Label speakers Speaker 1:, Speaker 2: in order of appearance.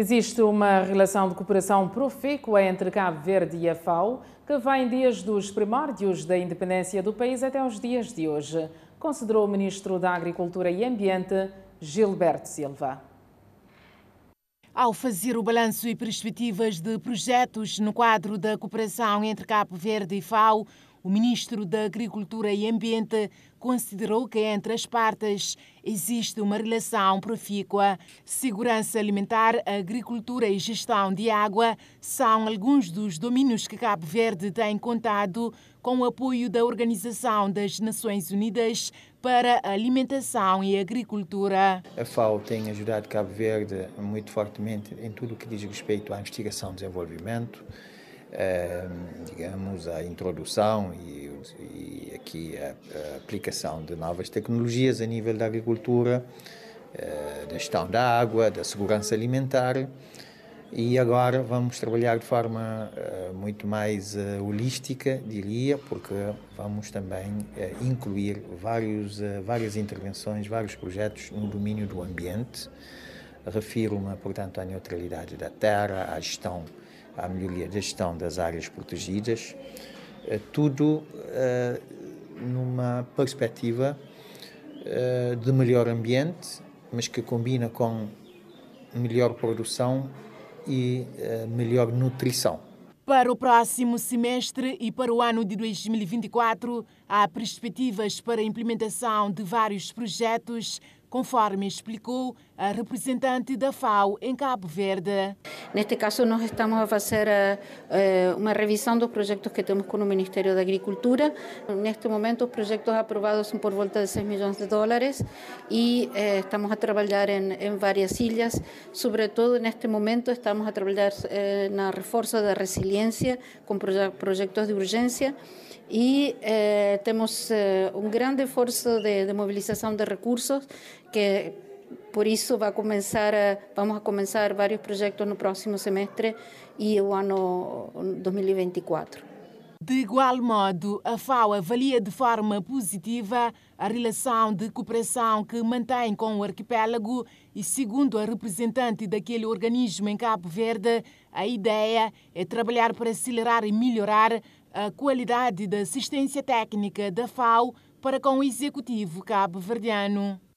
Speaker 1: Existe uma relação de cooperação profícua entre Cabo Verde e a FAO, que vai em dias dos primórdios da independência do país até os dias de hoje, considerou o Ministro da Agricultura e Ambiente, Gilberto Silva. Ao fazer o balanço e perspectivas de projetos no quadro da cooperação entre Cabo Verde e FAO, o ministro da Agricultura e Ambiente considerou que entre as partes existe uma relação profícua. Segurança alimentar, agricultura e gestão de água são alguns dos domínios que Cabo Verde tem contado com o apoio da Organização das Nações Unidas para Alimentação e Agricultura.
Speaker 2: A FAO tem ajudado Cabo Verde muito fortemente em tudo o que diz respeito à investigação e desenvolvimento é, digamos, a introdução e, e aqui a, a, aplicação de novas tecnologias a nível da agricultura, é, da gestão da água, da segurança alimentar. E agora vamos trabalhar de forma uh, muito mais uh, holística, diria, porque vamos também uh, incluir vários, várias intervenções, vários projetos no domínio do ambiente. Refiro-me, portanto, à neutralidade da terra, à gestão à melhoria da gestão das áreas protegidas, eh, tudo eh, numa perspectiva eh, de melhor ambiente, mas que combina com melhor produção e melhor nutrição.
Speaker 1: Para o próximo semestre e para o ano de 2024, há perspectivas para a implementação de vários projetos conforme explicou a representante da FAO
Speaker 3: em Cabo Verde. Neste caso, nós estamos a fazer eh, uma revisão dos projetos que temos com o Ministério da Agricultura. Neste momento, os projetos é aprovados são por volta de 6 milhões de dólares e eh, estamos a trabalhar em, em várias ilhas. Sobretudo, neste momento, estamos a trabalhar eh, na reforça da resiliência com projetos de urgência e eh, temos eh, um grande esforço de, de, mobilização de recursos que por isso vai começar eh, vamos a começar vários projetos no próximo semestre e o ano 2024.
Speaker 1: De igual modo, a FAO avalia de forma positiva a relação de cooperação que mantém com o arquipélago e, segundo a representante daquele organismo em Cabo Verde, a ideia é trabalhar para acelerar e melhorar a qualidade da assistência técnica da FAO para com o executivo cabo-verdiano.